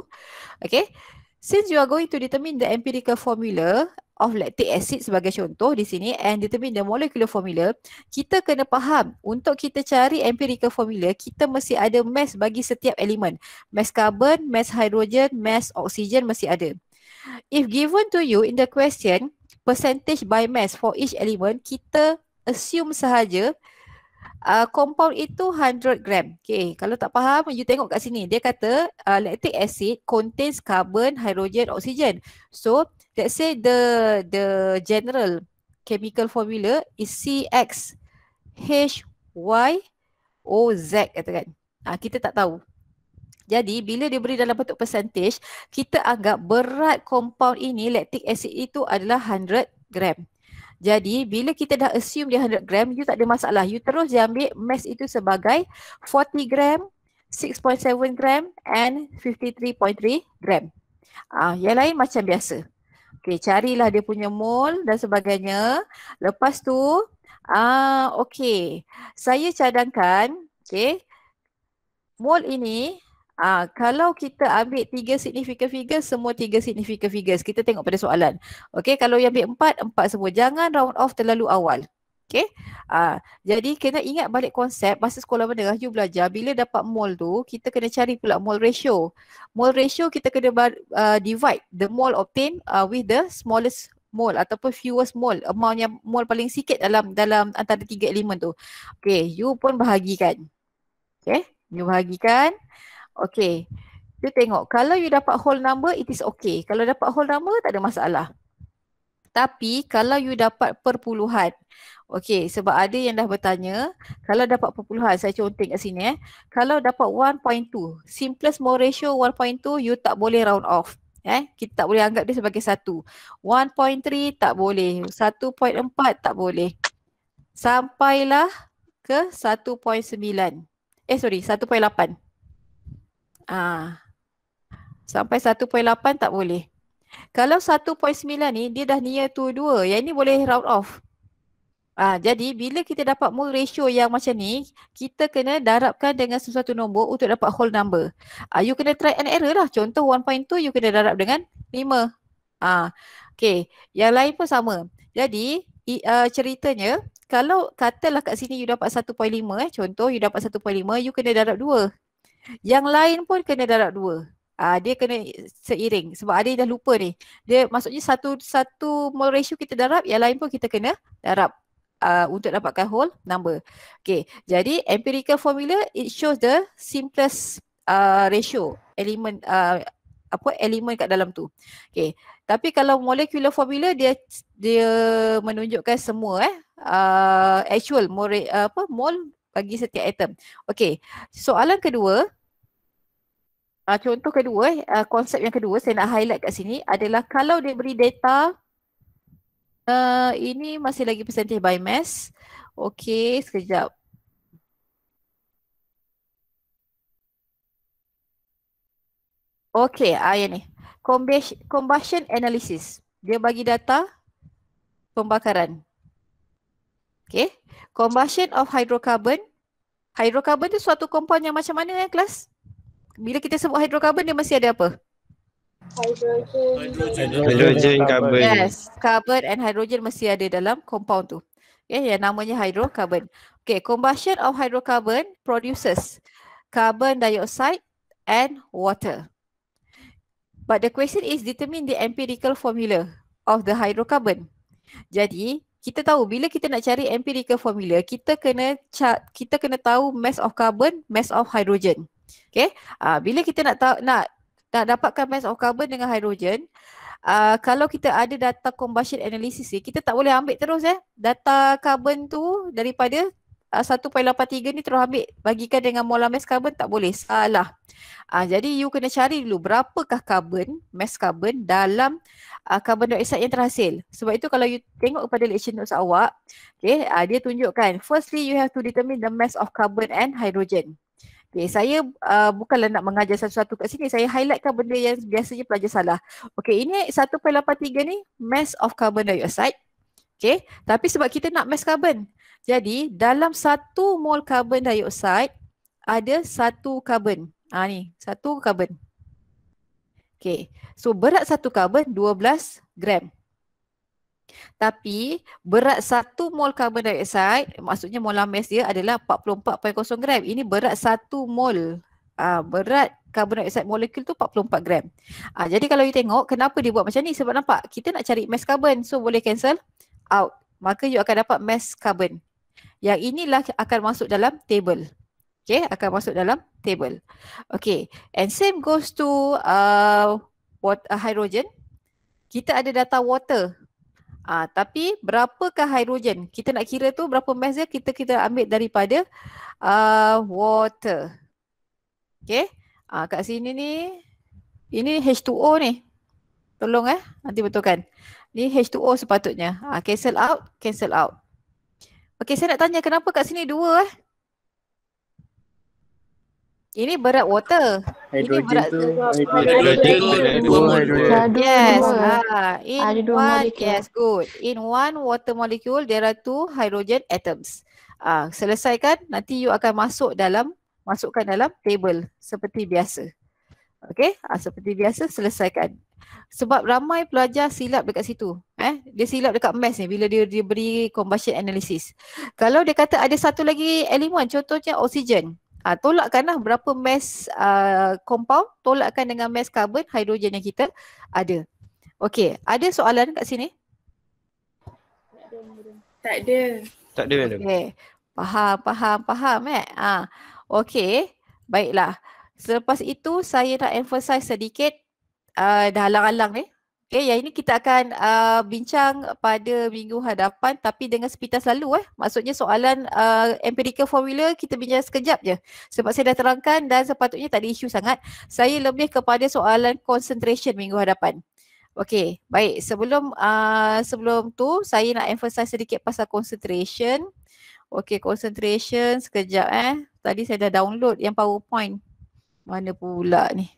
Okay. Since you are going to determine the empirical formula of lactic acid sebagai contoh di sini and determine the molecular formula, kita kena faham untuk kita cari empirical formula, kita mesti ada mass bagi setiap elemen. Mass carbon, mass hydrogen, mass oxygen mesti ada. If given to you in the question, percentage by mass for each element, kita assume sahaja uh, compound itu 100 gram. Okay, kalau tak faham, you tengok kat sini. Dia kata uh, lactic acid contains carbon, hydrogen, oxygen. So, let's say the the general chemical formula is CxHyOz, HYOZ kan. Uh, ah, kita tak tahu. Jadi bila dia beri dalam bentuk percentage, kita anggap berat compound ini, lactic acid itu adalah 100 gram. Jadi bila kita dah assume dia 100 gram, you tak ada masalah. You terus dia ambil mass itu sebagai 40 gram, 6.7 gram and 53.3 gram. Ah, yang lain macam biasa. Okay, carilah dia punya mole dan sebagainya. Lepas tu, ah, okay. Saya cadangkan, okay. Mole ini Ah, kalau kita ambil tiga significant figures, semua tiga significant figures. Kita tengok pada soalan. Okey, kalau yang ambil empat, empat semua. Jangan round off terlalu awal. Okay. Uh, ah, jadi kena ingat balik konsep masa sekolah menengah you belajar bila dapat mol tu kita kena cari pula mol ratio. Mol ratio kita kena uh, divide the mol obtained uh, ah, with the smallest mole ataupun fewest mol, Amount yang mole paling sikit dalam dalam antara tiga elemen tu. Okay you pun bahagikan. Okay you bahagikan. Okay. You tengok. Kalau you dapat whole number, it is okay. Kalau dapat whole number, tak ada masalah. Tapi kalau you dapat perpuluhan. Okay. Sebab ada yang dah bertanya. Kalau dapat perpuluhan, saya conteng kat sini eh. Kalau dapat 1.2. Simplest more ratio 1.2, you tak boleh round off. Eh, kita tak boleh anggap dia sebagai satu. 1.3 tak boleh. 1.4 tak boleh. Sampailah ke 1.9. Eh sorry, Ah. Sampai 1.8 tak boleh. Kalau 1.9 ni dia dah near to 2. Yang ni boleh round off. Ah, jadi bila kita dapat mole ratio yang macam ni, kita kena darabkan dengan sesuatu nombor untuk dapat whole number. Ah, you kena try and error lah. Contoh 1.2 you kena darab dengan 5. Ah, okay. Yang lain pun sama. Jadi i, uh, ceritanya kalau katalah kat sini you dapat 1.5 eh. Contoh you dapat 1.5 you kena darab yang lain pun kena darab dua. Uh, dia kena seiring sebab ada yang dah lupa ni. Dia maksudnya satu satu mole ratio kita darab, yang lain pun kita kena darab uh, ah, untuk dapatkan whole number. Okay, jadi empirical formula it shows the simplest uh, ratio element uh, apa element kat dalam tu. Okay, tapi kalau molecular formula dia dia menunjukkan semua eh uh, actual mole uh, apa mole bagi setiap item. Okey, soalan kedua uh, contoh kedua, uh, konsep yang kedua saya nak highlight kat sini adalah kalau dia beri data uh, ini masih lagi percentage by mass. Okey, sekejap. Okey, ayat uh, combustion analysis. Dia bagi data pembakaran. Okay. Combustion of hydrocarbon. Hydrocarbon tu suatu kompon yang macam mana eh kelas? Bila kita sebut hydrocarbon dia mesti ada apa? Hydrogen. Hydrogen carbon. Yes. Carbon and hydrogen mesti ada dalam kompon tu. Okay. Yang namanya hydrocarbon. Okay. Combustion of hydrocarbon produces carbon dioxide and water. But the question is determine the empirical formula of the hydrocarbon. Jadi kita tahu bila kita nak cari empirical formula kita kena kita kena tahu mass of carbon mass of hydrogen Okay, uh, bila kita nak tahu nak nak dapatkan mass of carbon dengan hydrogen Uh, kalau kita ada data combustion analysis ni, kita tak boleh ambil terus eh data carbon tu daripada 1.83 ah, ni terus ambil bagikan dengan molar mass carbon tak boleh salah. Uh, jadi you kena cari dulu berapakah carbon mass carbon dalam uh, carbon dioxide yang terhasil. Sebab itu kalau you tengok kepada lecture notes awak, okay, uh, dia tunjukkan firstly you have to determine the mass of carbon and hydrogen. Okay, saya uh, bukanlah nak mengajar satu-satu kat sini. Saya highlightkan benda yang biasanya pelajar salah. Okay, ini 1.83 ni mass of carbon dioxide. Okay, tapi sebab kita nak mass carbon. Jadi dalam satu mol karbon dioksida ada satu karbon. Ha ni, satu karbon. Okay. So berat satu karbon 12 gram. Tapi berat satu mol karbon dioksida maksudnya molar mass dia adalah 44.0 gram. Ini berat satu mol. Ha, berat karbon dioksida molekul tu 44 gram. Ha, jadi kalau you tengok kenapa dia buat macam ni? Sebab nampak kita nak cari mass karbon. So boleh cancel out. Maka you akan dapat mass karbon. Yang inilah akan masuk dalam table. Okay, akan masuk dalam table. Okay, and same goes to uh, what uh, hydrogen. Kita ada data water. uh, tapi berapakah hydrogen? Kita nak kira tu berapa mass dia kita kita ambil daripada uh, water. Okay, ah uh, kat sini ni, ini H2O ni. Tolong eh, nanti betulkan. Ni H2O sepatutnya. Ah, uh, cancel out, cancel out. Okay, saya nak tanya kenapa kat sini dua eh? Ini berat water. Hydrogen tu. Yes. Ah, in one, yes, good. In one water molecule, there are two hydrogen atoms. Ah, selesaikan. Nanti you akan masuk dalam, masukkan dalam table seperti biasa. Okey, ha, seperti biasa selesaikan. Sebab ramai pelajar silap dekat situ. Eh, dia silap dekat mass ni bila dia dia beri combustion analysis. Kalau dia kata ada satu lagi elemen contohnya oksigen. Ha, tolakkanlah berapa mass uh, ah, compound, tolakkan dengan mass carbon, hidrogen yang kita ada. Okey, ada soalan kat sini? Tak ada. Tak ada. Okay. Faham, faham, faham eh. Ha. Okey, baiklah. Selepas itu saya nak emphasize sedikit uh, dah alang-alang ni. Eh. Okay, yang ini kita akan uh, bincang pada minggu hadapan tapi dengan sepintas selalu eh. Maksudnya soalan uh, empirical formula kita bincang sekejap je. Sebab saya dah terangkan dan sepatutnya tak ada isu sangat. Saya lebih kepada soalan concentration minggu hadapan. Okay, baik. Sebelum uh, sebelum tu saya nak emphasize sedikit pasal concentration. Okay, concentration sekejap eh. Tadi saya dah download yang powerpoint. Mana pula ni?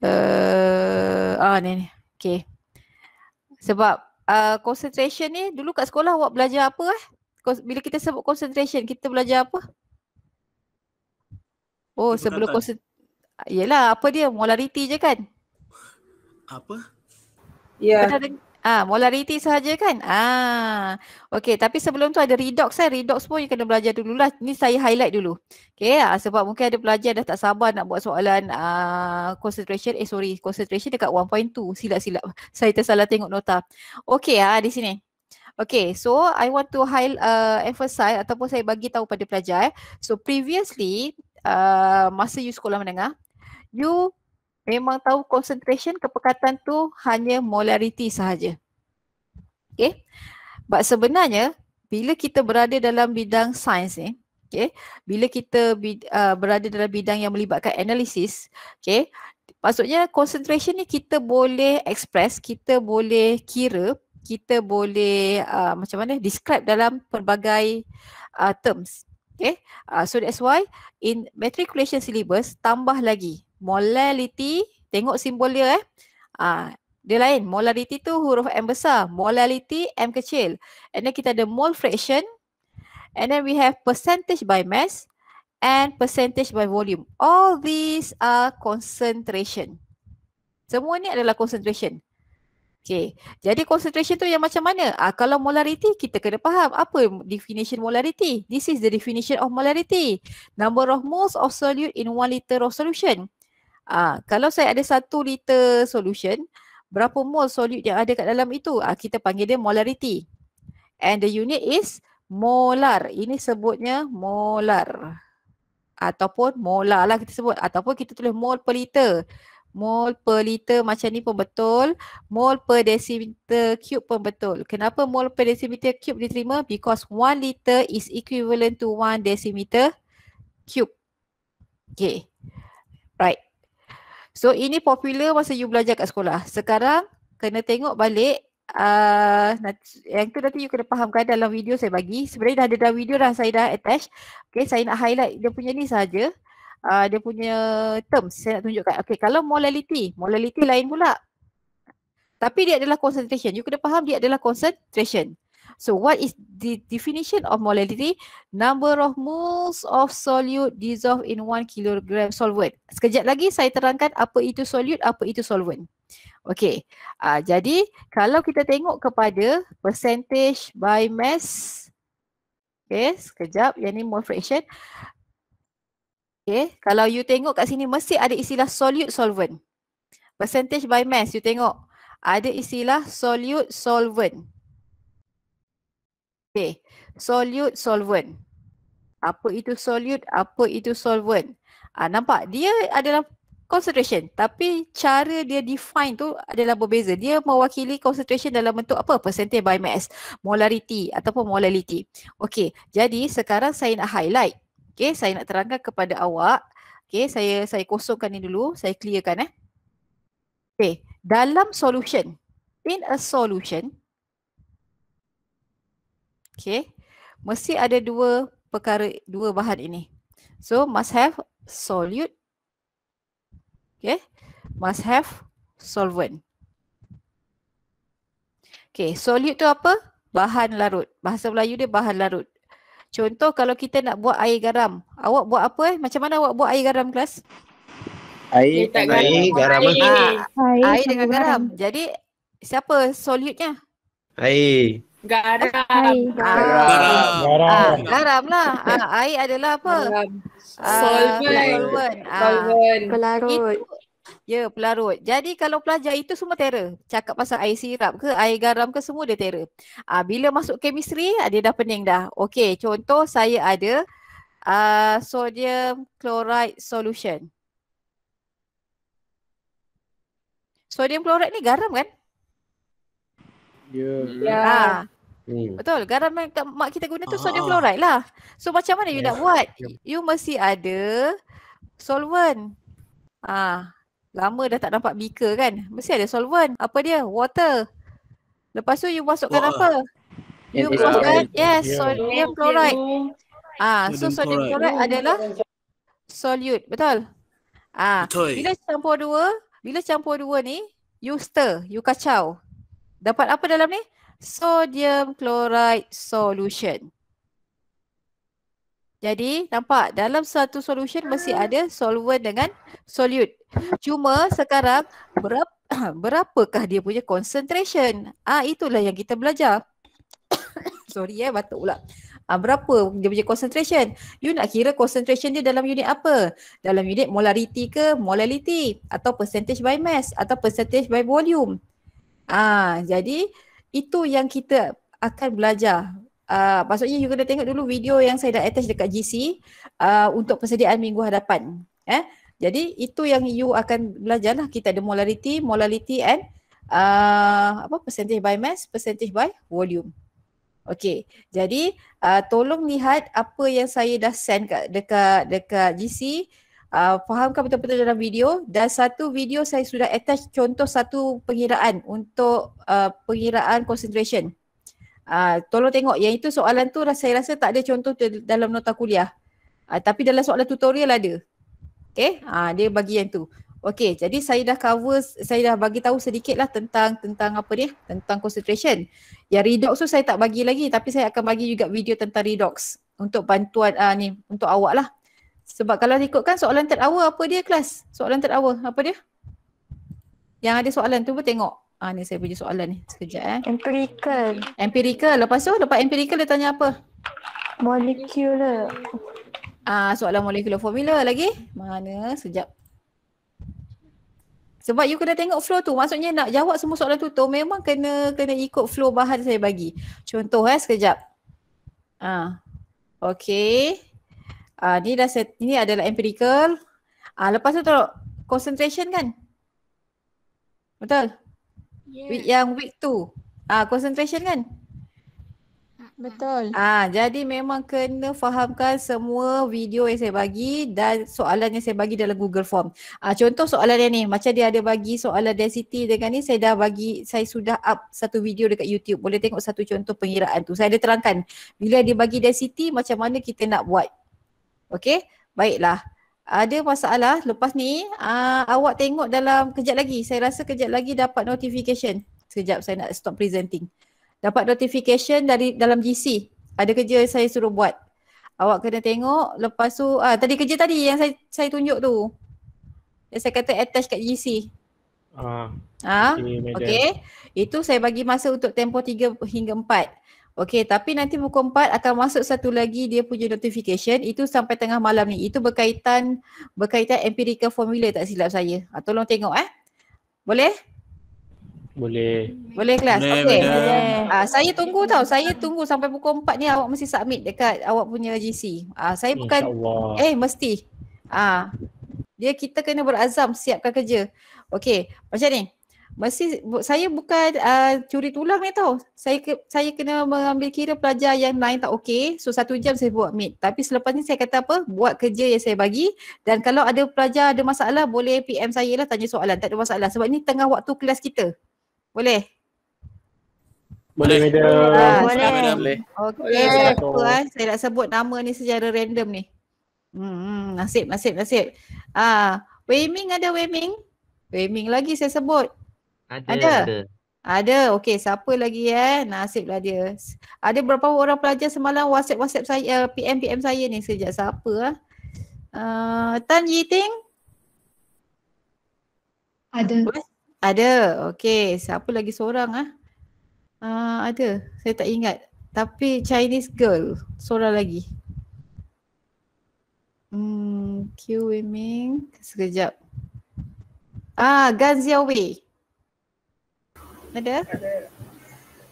Uh, ah ni ni. Okay. Sebab uh, concentration ni dulu kat sekolah awak belajar apa eh? Bila kita sebut concentration kita belajar apa? Oh sebelum concentration. Ah, yelah apa dia? Molarity je kan? Apa? Ya. Yeah. Ah, ha, molarity sahaja kan? Ah. Ha. Okey, tapi sebelum tu ada redox kan? Redox pun you kena belajar dululah. Ni saya highlight dulu. Okay, ha, ah, sebab mungkin ada pelajar dah tak sabar nak buat soalan uh, concentration. Eh, sorry. Concentration dekat 1.2. Silap-silap. Saya tersalah tengok nota. Okay ha, ah, di sini. Okay, so I want to high, uh, emphasize ataupun saya bagi tahu pada pelajar. Eh. So previously, uh, masa you sekolah menengah, you memang tahu concentration kepekatan tu hanya molarity sahaja. Okay. But sebenarnya bila kita berada dalam bidang sains ni, okay, bila kita uh, berada dalam bidang yang melibatkan analisis, okay, maksudnya concentration ni kita boleh express, kita boleh kira, kita boleh uh, macam mana describe dalam pelbagai uh, terms. Okay, uh, so that's why in matriculation syllabus tambah lagi molality tengok simbol dia eh ah dia lain molality tu huruf m besar molality m kecil and then kita ada mole fraction and then we have percentage by mass and percentage by volume all these are concentration semua ni adalah concentration Okay. Jadi concentration tu yang macam mana? Ah, kalau molarity kita kena faham apa definition molarity. This is the definition of molarity. Number of moles of solute in one liter of solution. Ha, kalau saya ada satu liter solution, berapa mol solute yang ada kat dalam itu? Ha, kita panggil dia molarity. And the unit is molar. Ini sebutnya molar. Ataupun molar lah kita sebut. Ataupun kita tulis mol per liter. Mol per liter macam ni pun betul. Mol per decimeter cube pun betul. Kenapa mol per decimeter cube diterima? Because one liter is equivalent to one decimeter cube. Okay. Right. So ini popular masa you belajar kat sekolah. Sekarang kena tengok balik uh, nanti, yang tu nanti you kena fahamkan dalam video saya bagi. Sebenarnya dah ada dalam video dah saya dah attach. Okay saya nak highlight dia punya ni saja. Uh, dia punya terms saya nak tunjukkan. Okay kalau molality, molality lain pula. Tapi dia adalah concentration. You kena faham dia adalah concentration. So what is the definition of molality? Number of moles of solute dissolved in one kilogram solvent. Sekejap lagi saya terangkan apa itu solute, apa itu solvent. Okay, uh, ah, jadi kalau kita tengok kepada percentage by mass. Okay, sekejap yang ni mole fraction. Okay, kalau you tengok kat sini mesti ada istilah solute solvent. Percentage by mass, you tengok. Ada istilah solute solvent. Okay, solute, solvent. Apa itu solute, apa itu solvent. Ah, nampak? Dia adalah concentration tapi cara dia define tu adalah berbeza. Dia mewakili concentration dalam bentuk apa? Percentage by mass, molarity ataupun molality. Okay, jadi sekarang saya nak highlight. Okay, saya nak terangkan kepada awak. Okay, saya saya kosongkan ni dulu, saya clearkan eh. Okay, dalam solution, in a solution, Okay. Mesti ada dua perkara, dua bahan ini. So must have solute. Okay. Must have solvent. Okay. Solute tu apa? Bahan larut. Bahasa Melayu dia bahan larut. Contoh kalau kita nak buat air garam. Awak buat apa eh? Macam mana awak buat air garam kelas? Air, air garam. Air, garam. Air, air, air dengan garam. garam. Jadi siapa solutnya? Air. Garam. Hai. Garam. Garam. Garam. Ah, garam lah. Ah, air adalah apa? Garam. Solvent. Ah, Solvent. Pelarut. Ah, ya, pelarut. Jadi kalau pelajar itu semua terror. Cakap pasal air sirap ke, air garam ke, semua dia terror. Ah, bila masuk chemistry, ah, dia dah pening dah. Okey, contoh saya ada ah sodium chloride solution. Sodium chloride ni garam kan? Ya. Yeah. Yeah. Ah, Hmm. Betul. Garam yang mak kita guna tu ah. sodium chloride lah. So macam mana yeah. you nak buat? You mesti ada solvent. Ah, lama dah tak nampak beaker kan? Mesti ada solvent. Apa dia? Water. Lepas tu you masukkan oh. apa? You yeah, masukkan yeah. yes, sodium chloride. Yeah. Ah, so sodium chloride yeah. adalah solute. Betul. Ah, Betul. bila campur dua, bila campur dua ni, you stir, you kacau. Dapat apa dalam ni? sodium chloride solution. Jadi nampak dalam satu solution mesti ada solvent dengan solute. Cuma sekarang berapa berapakah dia punya concentration? Ah itulah yang kita belajar. Sorry eh batuk pula. Ah berapa dia punya concentration? You nak kira concentration dia dalam unit apa? Dalam unit molarity ke molality atau percentage by mass atau percentage by volume? Ah jadi itu yang kita akan belajar. Uh, maksudnya you kena tengok dulu video yang saya dah attach dekat GC uh, ah, untuk persediaan minggu hadapan. Eh? Jadi itu yang you akan belajar lah. Kita ada molarity, molality and uh, apa percentage by mass, percentage by volume. Okay, jadi uh, tolong lihat apa yang saya dah send kat, dekat, dekat GC uh, fahamkan betul-betul dalam video dan satu video saya sudah attach contoh satu pengiraan untuk uh, pengiraan concentration. Uh, tolong tengok yang itu soalan tu saya rasa tak ada contoh dalam nota kuliah. Uh, tapi dalam soalan tutorial ada. Okay, uh, dia bagi yang tu. Okay, jadi saya dah cover, saya dah bagi tahu sedikit lah tentang tentang apa ni, tentang concentration. Yang redox tu saya tak bagi lagi tapi saya akan bagi juga video tentang redox untuk bantuan uh, ni, untuk awak lah. Sebab kalau ikutkan soalan terawal apa dia kelas? Soalan terawal apa dia? Yang ada soalan tu pun tengok. Ah ni saya punya soalan ni. Sekejap eh. Empirical. Empirical. Lepas tu lepas empirical dia tanya apa? Molecular. Ah soalan molecular formula lagi. Mana? Sekejap. Sebab you kena tengok flow tu. Maksudnya nak jawab semua soalan tu tu memang kena kena ikut flow bahan saya bagi. Contoh eh sekejap. Ah. Ha. Okay uh, ni dah set, ini adalah empirical. Uh, lepas tu tolong concentration kan? Betul? Yeah. Yang week 2. Uh, ah, concentration kan? Betul. Ah, uh, jadi memang kena fahamkan semua video yang saya bagi dan soalan yang saya bagi dalam Google Form. Ah, uh, contoh soalan dia ni, macam dia ada bagi soalan density dengan ni, saya dah bagi, saya sudah up satu video dekat YouTube. Boleh tengok satu contoh pengiraan tu. Saya ada terangkan bila dia bagi density macam mana kita nak buat Okay, baiklah. Ada masalah lepas ni uh, awak tengok dalam kejap lagi. Saya rasa kejap lagi dapat notification. Sekejap saya nak stop presenting. Dapat notification dari dalam GC. Ada kerja saya suruh buat. Awak kena tengok lepas tu uh, tadi kerja tadi yang saya saya tunjuk tu. Yang saya kata attach kat GC. Ah. Uh, ah. okay. Itu saya bagi masa untuk tempoh 3 hingga 4. Okay tapi nanti buku empat akan masuk satu lagi dia punya notification itu sampai tengah malam ni. Itu berkaitan berkaitan empirical formula tak silap saya. Ha, tolong tengok eh. Boleh? Boleh.
Boleh kelas? Boleh, okay. Ha,
ah, saya tunggu tau. Saya tunggu sampai buku 4 ni awak mesti submit dekat awak punya GC. Ha, ah, saya bukan eh mesti. Ha, dia kita kena berazam siapkan kerja. Okay macam ni masih saya bukan uh, curi tulang ni tau. Saya ke, saya kena mengambil kira pelajar yang lain tak okey. So satu jam saya buat meet. Tapi selepas ni saya kata apa? Buat kerja yang saya bagi dan kalau ada pelajar ada masalah boleh PM saya lah tanya soalan. Tak ada masalah sebab ni tengah waktu kelas kita. Boleh? Boleh. Boleh. Ha, boleh. Okey. Boleh. Okay. Ah? Saya nak sebut nama ni secara random ni. Hmm, nasib, nasib, nasib. Ah, ha, Weiming ada Weiming? Weiming lagi saya sebut. Ada. Ada. ada. Okey, siapa lagi eh? Nasiblah dia. Ada berapa orang pelajar semalam WhatsApp-WhatsApp saya eh, PM-PM saya ni sejak siapa ah? Uh, Tan Yiting? Ada. Ada. Okey, siapa lagi seorang ah? Uh, ada. Saya tak ingat. Tapi Chinese girl seorang lagi. Hmm, Q Wiming. Sekejap. Ah, Gan Xiaowei. Ada? Ada.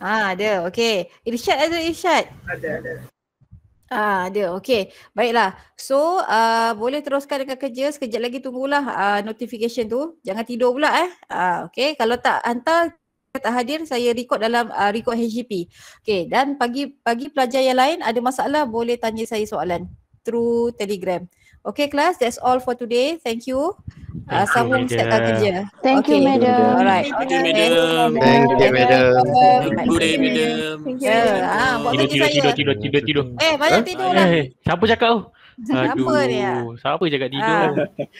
Ah, ada. Okey. Irsyad ada Irsyad? Ada, ada. Ah, ada. Okey. Baiklah. So, uh, boleh teruskan dengan kerja. Sekejap lagi tunggulah uh, notification tu. Jangan tidur pula eh. Ah, okey. Kalau tak hantar tak hadir saya record dalam uh, record HGP. Okey dan pagi pagi pelajar yang lain ada masalah boleh tanya saya soalan through Telegram. Okay kelas, that's all for today. Thank you. Thank uh, sambung set Thank okay. you, madam. Thank you, madam. Thank you, madam. Thank you, madam. Thank you, madam. Thank you, madam. Thank you, madam. Tidur, tidur, tidur, tidur, tidur. Eh, banyak tidur lah. Eh, siapa cakap tu? Siapa ni? Siapa cakap tidur? Ah.